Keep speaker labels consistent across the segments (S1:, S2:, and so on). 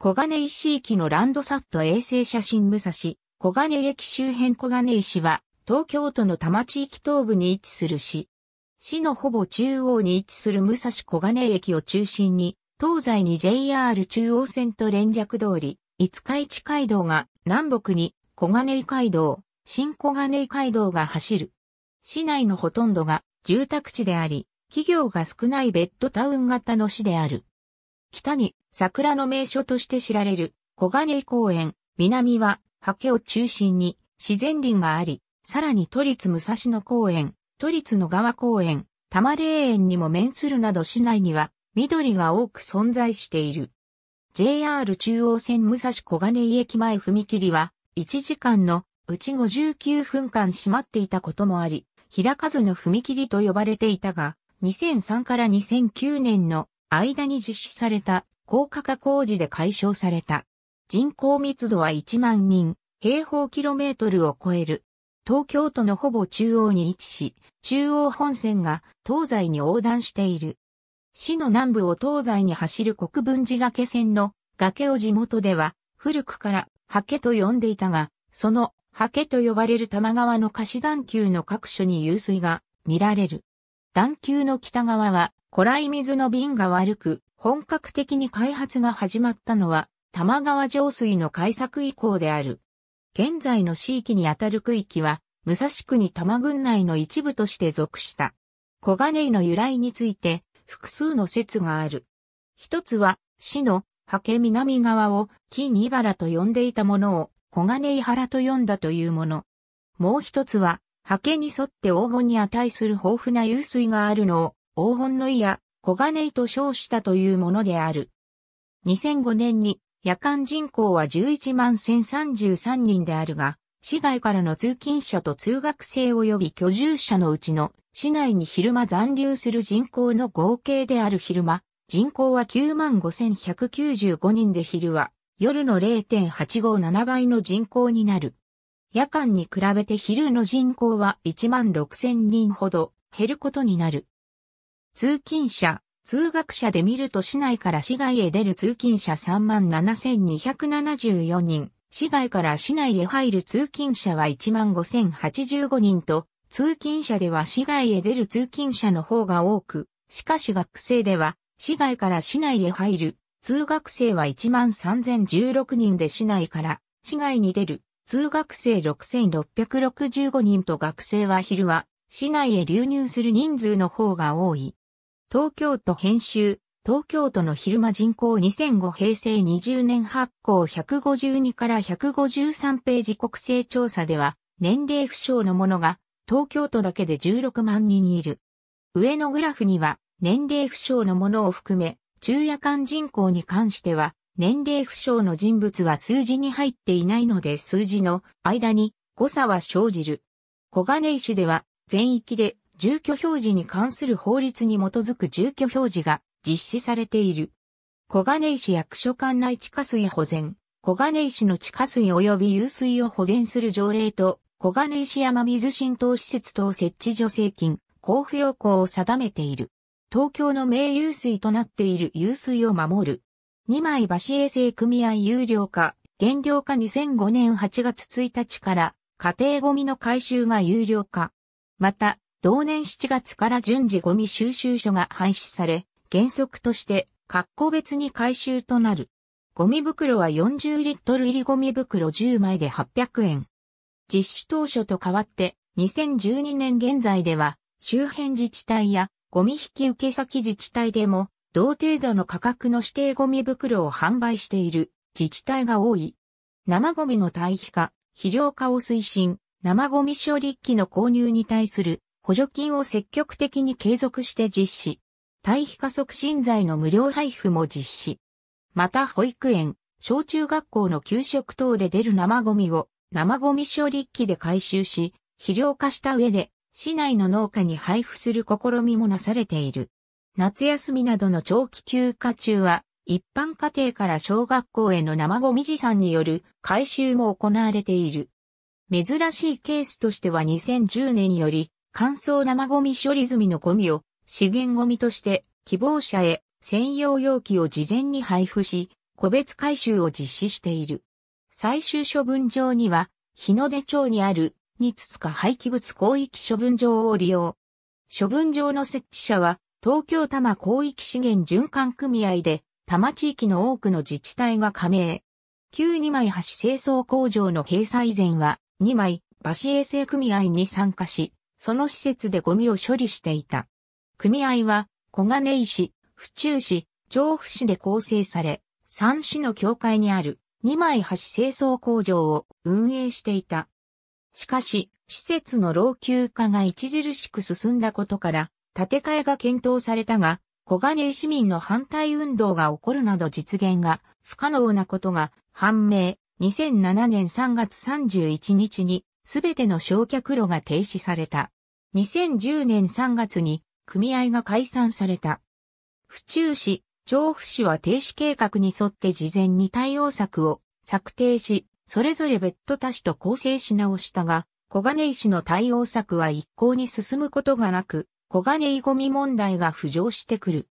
S1: 小金井市域のランドサット衛星写真武蔵、小金井駅周辺小金井市は、東京都の多摩地域東部に位置する市。市のほぼ中央に位置する武蔵小金井駅を中心に、東西に JR 中央線と連絡通り、五日市街道が南北に小金井街道、新小金井街道が走る。市内のほとんどが住宅地であり、企業が少ないベッドタウン型の市である。北に桜の名所として知られる小金井公園、南は刷毛を中心に自然林があり、さらに都立武蔵野公園、都立野川公園、多摩霊園にも面するなど市内には緑が多く存在している。JR 中央線武蔵小金井駅前踏切は1時間のうち59分間閉まっていたこともあり、開かずの踏切と呼ばれていたが、2003から2009年の間に実施された高架化工事で解消された。人口密度は1万人、平方キロメートルを超える。東京都のほぼ中央に位置し、中央本線が東西に横断している。市の南部を東西に走る国分寺崖線の崖を地元では古くからハケと呼んでいたが、そのハケと呼ばれる玉川の貸し段丘の各所に湧水が見られる。段丘の北側は古来水の瓶が悪く、本格的に開発が始まったのは、玉川上水の開削以降である。現在の市域にあたる区域は、武蔵区に多摩郡内の一部として属した。小金井の由来について、複数の説がある。一つは、市の派遣南側を木二原と呼んでいたものを小金井原と呼んだというもの。もう一つは、派遣に沿って黄金に値する豊富な湧水があるのを黄金の家、や小金井と称したというものである。2005年に夜間人口は11万1033人であるが、市外からの通勤者と通学生及び居住者のうちの市内に昼間残留する人口の合計である昼間、人口は9万5195人で昼は夜の0.857倍の人口になる。夜間に比べて昼の人口は1万6000人ほど減ることになる。通勤者、通学者で見ると市内から市外へ出る通勤者37,274人、市外から市内へ入る通勤者は15,085人と、通勤者では市外へ出る通勤者の方が多く、しかし学生では、市外から市内へ入る、通学生は13,016人で市内から市外に出る、通学生6,665人と学生は昼は市内へ流入する人数の方が多い。東京都編集、東京都の昼間人口2005平成20年発行152から153ページ国勢調査では、年齢不詳の者が、東京都だけで16万人いる。上のグラフには、年齢不詳の者を含め、昼夜間人口に関しては、年齢不詳の人物は数字に入っていないので数字の間に誤差は生じる。小金井市では全域で住居表示に関する法律に基づく住居表示が実施されている。小金井市役所管内地下水保全、小金井市の地下水及び湧水を保全する条例と、小金井市山水浸透施設等設置助成金、交付要項を定めている。東京の名湧水となっている湧水を守る。二枚橋衛生組合有料化、減量化2005年8月1日から家庭ゴミの回収が有料化。また、同年7月から順次ゴミ収集所が廃止され、原則として、格好別に回収となる。ゴミ袋は40リットル入りゴミ袋10枚で800円。実施当初と変わって、2012年現在では、周辺自治体やゴミ引受先自治体でも、同程度の価格の指定ゴミ袋を販売している自治体が多い。生ゴミの堆肥化、肥料化を推進、生ゴミ処理機の購入に対する補助金を積極的に継続して実施。対比加促進剤の無料配布も実施。また保育園、小中学校の給食等で出る生ゴミを生ゴミ処理機で回収し、肥料化した上で市内の農家に配布する試みもなされている。夏休みなどの長期休暇中は、一般家庭から小学校への生ゴミ持参による回収も行われている。珍しいケースとしては2010年より乾燥生ゴミ処理済みのゴミを資源ゴミとして希望者へ専用容器を事前に配布し、個別回収を実施している。最終処分場には、日の出町にある、につつか廃棄物広域処分場を利用。処分場の設置者は、東京多摩広域資源循環組合で、多摩地域の多くの自治体が加盟。旧2枚橋清掃工場の閉鎖以前は、2枚橋衛生組合に参加し、その施設でゴミを処理していた。組合は、小金井市、府中市、調布市で構成され、三市の境界にある2枚橋清掃工場を運営していた。しかし、施設の老朽化が著しく進んだことから、建て替えが検討されたが、小金井市民の反対運動が起こるなど実現が不可能なことが判明。2007年3月31日にすべての焼却炉が停止された。2010年3月に組合が解散された。府中市、調布市は停止計画に沿って事前に対応策を策定し、それぞれ別途足市と構成し直したが、小金井市の対応策は一向に進むことがなく、小金井ゴミ問題が浮上してくる。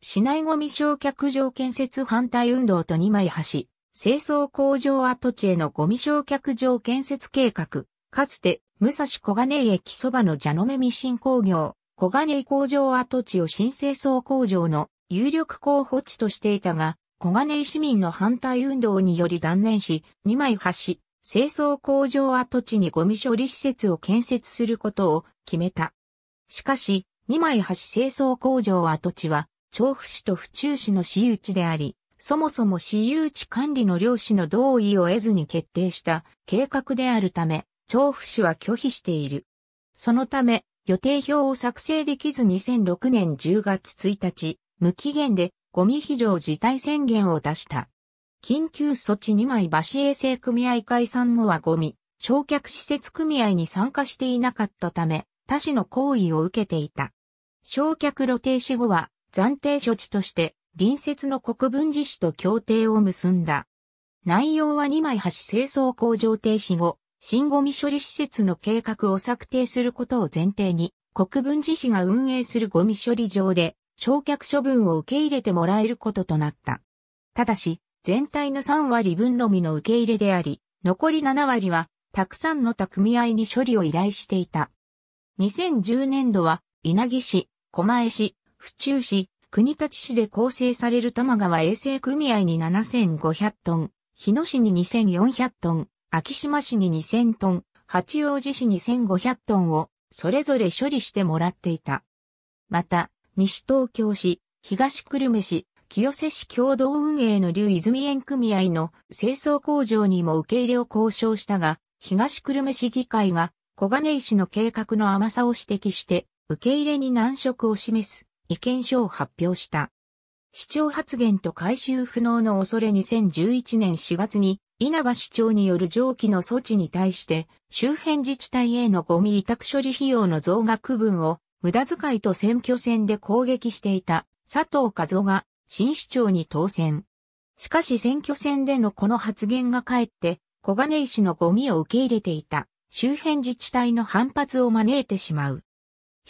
S1: 市内ゴミ焼却場建設反対運動と二枚橋、清掃工場跡地へのゴミ焼却場建設計画、かつて、武蔵小金井駅そばの蛇の目ミシン工業、小金井工場跡地を新清掃工場の有力候補地としていたが、小金井市民の反対運動により断念し、2枚橋、清掃工場跡地にゴミ処理施設を建設することを決めた。しかし、2枚橋清掃工場跡地は、調布市と府中市の市有地であり、そもそも私有地管理の領主の同意を得ずに決定した計画であるため、調布市は拒否している。そのため、予定表を作成できず2006年10月1日、無期限でゴミ非常事態宣言を出した。緊急措置2枚橋衛生組合解散後はゴミ、焼却施設組合に参加していなかったため、他市の行為を受けていた。焼却露停止後は暫定処置として隣接の国分寺市と協定を結んだ。内容は二枚橋清掃工場停止後、新ゴミ処理施設の計画を策定することを前提に、国分寺市が運営するゴミ処理場で、焼却処分を受け入れてもらえることとなった。ただし、全体の3割分のみの受け入れであり、残り7割は、たくさんの他組合に処理を依頼していた。2010年度は、稲城市、狛江市、府中市、国立市で構成される多摩川衛生組合に7500トン、日野市に2400トン、秋島市に2000トン、八王子市に1500トンをそれぞれ処理してもらっていた。また、西東京市、東久留米市、清瀬市共同運営の流泉園組合の清掃工場にも受け入れを交渉したが、東久留米市議会が小金井市の計画の甘さを指摘して、受け入れに難色を示す意見書を発表した。市長発言と回収不能の恐れ2011年4月に稲葉市長による上記の措置に対して周辺自治体へのゴミ委託処理費用の増額分を無駄遣いと選挙戦で攻撃していた佐藤和夫が新市長に当選。しかし選挙戦でのこの発言が帰って小金井市のゴミを受け入れていた周辺自治体の反発を招いてしまう。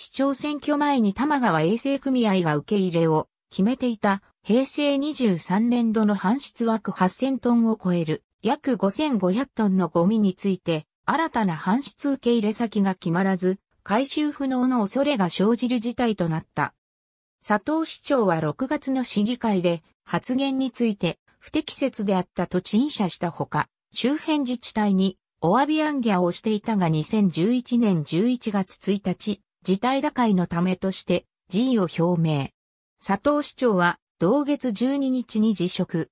S1: 市長選挙前に玉川衛生組合が受け入れを決めていた平成23年度の搬出枠8000トンを超える約5500トンのゴミについて新たな搬出受け入れ先が決まらず回収不能の恐れが生じる事態となった。佐藤市長は6月の市議会で発言について不適切であったと陳謝したほか、周辺自治体にお詫び案件をしていたが2011年11月1日、事態打開のためとして辞意を表明。佐藤市長は同月12日に辞職。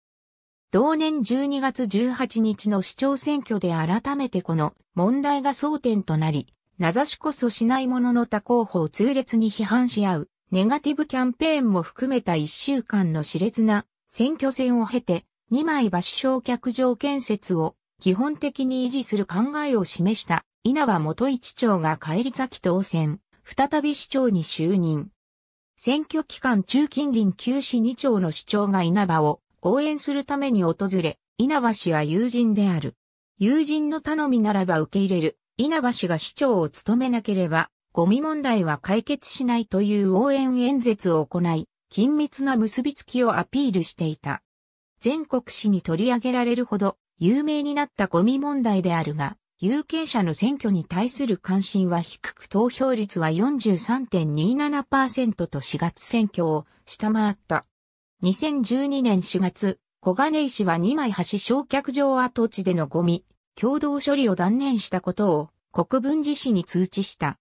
S1: 同年12月18日の市長選挙で改めてこの問題が争点となり、名指しこそしないものの他候補を痛烈に批判し合う、ネガティブキャンペーンも含めた一週間の熾烈な選挙戦を経て、二枚橋焼却場建設を基本的に維持する考えを示した稲葉元市長が帰り咲き当選。再び市長に就任。選挙期間中近隣旧市二町の市長が稲葉を応援するために訪れ、稲葉氏は友人である。友人の頼みならば受け入れる。稲葉氏が市長を務めなければ、ゴミ問題は解決しないという応援演説を行い、緊密な結びつきをアピールしていた。全国紙に取り上げられるほど有名になったゴミ問題であるが、有権者の選挙に対する関心は低く投票率は43.27%と4月選挙を下回った。2012年4月、小金井市は2枚橋焼却場跡地でのゴミ、共同処理を断念したことを国分寺市に通知した。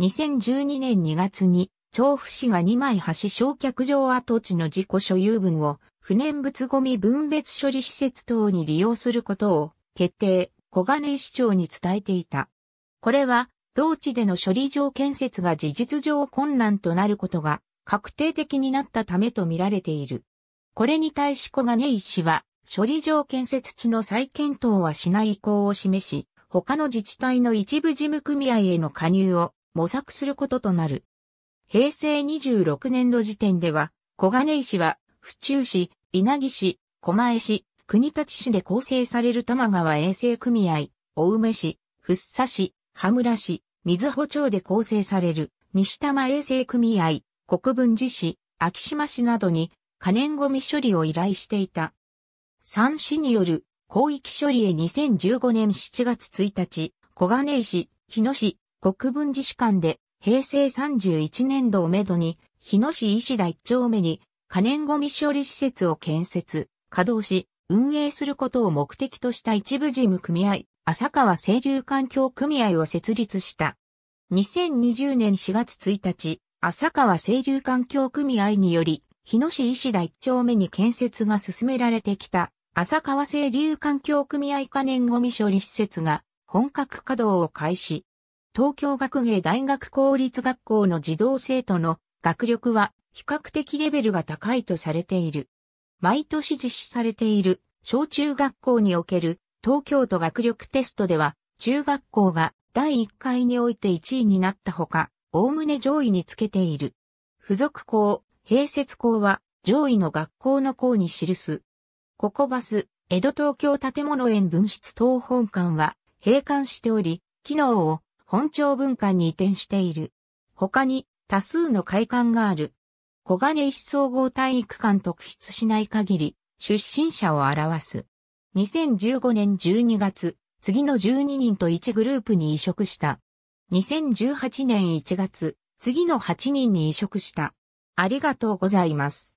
S1: 2012年2月に調布市が2枚橋焼却場跡地の自己所有分を不燃物ゴミ分別処理施設等に利用することを決定。小金井市長に伝えていた。これは、同地での処理場建設が事実上困難となることが確定的になったためとみられている。これに対し小金井市は、処理場建設地の再検討はしない意向を示し、他の自治体の一部事務組合への加入を模索することとなる。平成26年度時点では、小金井市は、府中市、稲城市、狛江市、国立市で構成される玉川衛生組合、青梅市、福生市、羽村市、水穂町で構成される西多摩衛生組合、国分寺市、秋島市などに可燃ごみ処理を依頼していた。三市による広域処理へ2015年7月1日、小金井市、日野市、国分寺市間で平成31年度をめどに、日野市医師一丁目に可燃ゴミ処理施設を建設、稼働し、運営することを目的とした一部事務組合、浅川清流環境組合を設立した。2020年4月1日、浅川清流環境組合により、日野市石田一丁目に建設が進められてきた、浅川清流環境組合可燃ゴミ処理施設が、本格稼働を開始。東京学芸大学公立学校の児童生徒の学力は比較的レベルが高いとされている。毎年実施されている小中学校における東京都学力テストでは中学校が第1回において1位になったほか、おおむね上位につけている。付属校、併設校は上位の学校の校に記す。ここバス、江戸東京建物園分室等本館は閉館しており、機能を本庁分館に移転している。他に多数の会館がある。小金石総合体育館特筆しない限り、出身者を表す。2015年12月、次の12人と1グループに移植した。2018年1月、次の8人に移植した。ありがとうございます。